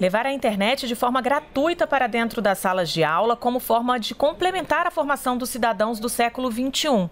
levar a internet de forma gratuita para dentro das salas de aula como forma de complementar a formação dos cidadãos do século XXI.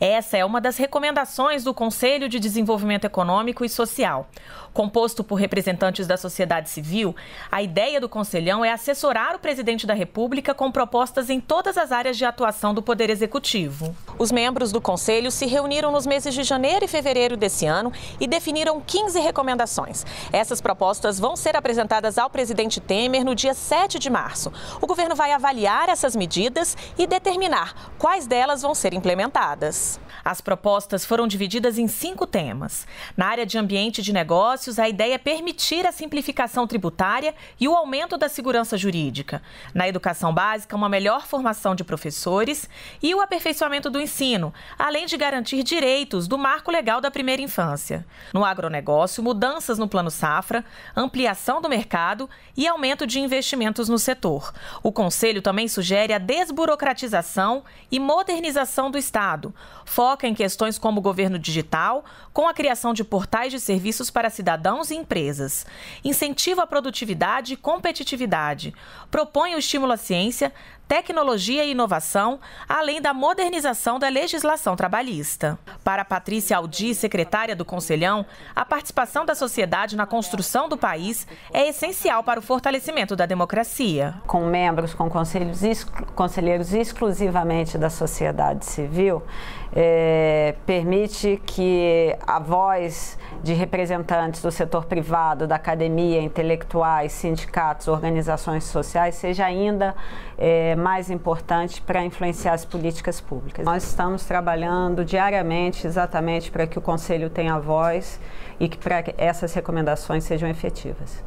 Essa é uma das recomendações do Conselho de Desenvolvimento Econômico e Social. Composto por representantes da sociedade civil, a ideia do Conselhão é assessorar o presidente da República com propostas em todas as áreas de atuação do Poder Executivo. Os membros do Conselho se reuniram nos meses de janeiro e fevereiro desse ano e definiram 15 recomendações. Essas propostas vão ser apresentadas ao ao presidente Temer no dia 7 de março. O governo vai avaliar essas medidas e determinar quais delas vão ser implementadas. As propostas foram divididas em cinco temas. Na área de ambiente de negócios, a ideia é permitir a simplificação tributária e o aumento da segurança jurídica. Na educação básica, uma melhor formação de professores e o aperfeiçoamento do ensino, além de garantir direitos do marco legal da primeira infância. No agronegócio, mudanças no plano safra, ampliação do mercado mercado e aumento de investimentos no setor. O Conselho também sugere a desburocratização e modernização do Estado. Foca em questões como governo digital, com a criação de portais de serviços para cidadãos e empresas. Incentiva a produtividade e competitividade. Propõe o estímulo à ciência, tecnologia e inovação, além da modernização da legislação trabalhista. Para Patrícia Aldi, secretária do Conselhão, a participação da sociedade na construção do país é essencial para o fortalecimento da democracia. Com membros, com conselhos, conselheiros exclusivamente da sociedade civil, é, permite que a voz de representantes do setor privado, da academia, intelectuais, sindicatos, organizações sociais seja ainda é, mais importante para influenciar as políticas públicas. Nós estamos trabalhando diariamente exatamente para que o Conselho tenha voz e que para essas recomendações sejam efetivas.